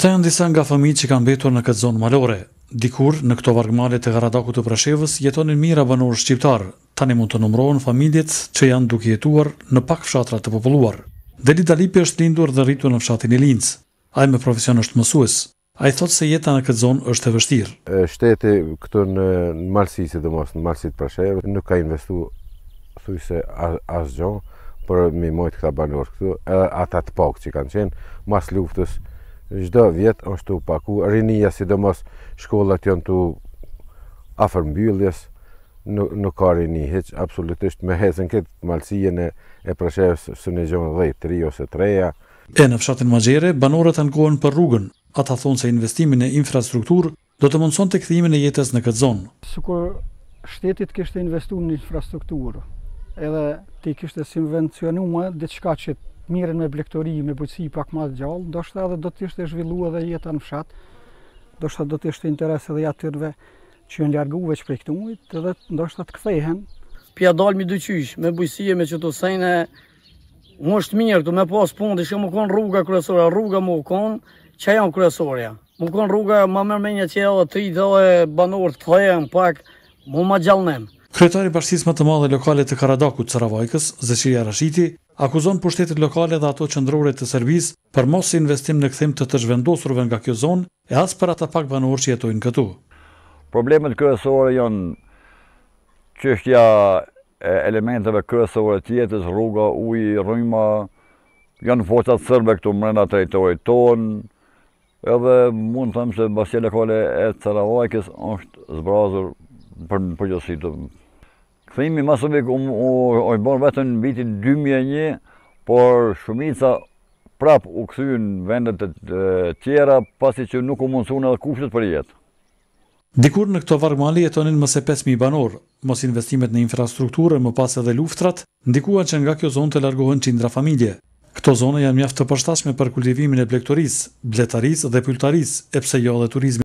Këta janë disa nga familjë që kanë betur në këtë zonë malore. Dikur, në këto vargëmale të Garadaku të Prashevës, jetonin mira banorë shqiptarë. Tani mund të numrohen familjet që janë duke jetuar në pak fshatra të populluar. Deli Dalipi është lindur dhe rritur në fshatin i Linz. Ai me profesion është mësues. Ai thotë se jeta në këtë zonë është e vështirë. Shteti këtu në Malsi, sidomos në Malsi të Prashevës, nuk ka investuar thjesht asgjë për mëmojt këta banorë këtu, edhe ata të pak që kanë qenë mas luftës Çdo vit është u paku rinia sidomos shkollat janë të afër mbylljes në në Karini hiç absolutisht me hezën kët malësinë e, e prashës së në zonë dhe tri ose treja e në fshatin Magjere, banorët ankohen për rrugën ata thonë se investimi në infrastruktur do të mundson të kthimin e jetës në këtë zonë sikur shteti të kishte investuar në infrastruktur edhe ti kishte subvencionuar diçka që mirën me blektori, me bujtësi pak ma gjallë, do shta edhe do të ishte zhvillu edhe jetën në fshatë, do shta do të ishte interes edhe atyrve që jënë ljarguve që prej këtë edhe do shta të kthehen. Pja dalë mi dyqysh, me bujtësi e me që të sejnë, më është mirë këtu me pas punë, dhe që më konë rruga kërësore, rruga më konë, që janë kërësoreja. Më konë rruga, më mërë me një që e tri dhe banorë të kthehen pak, më ma gjallënem. Kryetari bashkisë më të madhe lokale të Karadakut Saravajkës, Zeshiri Rashiti, akuzon pushtetit lokale dhe ato qëndrore të servis për mos si investim në këthim të të zhvendosurve nga kjo zonë e asë për ata pak banorë që jetojnë këtu. Problemet kërësore janë qështja e elementeve kërësore tjetës, rruga, ujë, rrujma, janë foqat sërbe këtu mrena të rejtojë tonë, edhe mund të thëmë që basje lokale e të të është zbrazur për në përgjësitë thimi masovik u, u, u bon vetëm në vitin 2001, por shumica prap u kthyen vendet të, të tjera pasi që nuk u mundsuan edhe kushtet për jetë. Dikur në këto varg mali jetonin më se 5000 banor, mos investimet në infrastrukturë, më pas edhe luftrat, ndikuan që nga kjo zonë të largohen qindra familje. Këto zone janë mjaftë të përshtashme për kultivimin e blektoris, bletaris dhe pyltaris, epse jo dhe turizmi.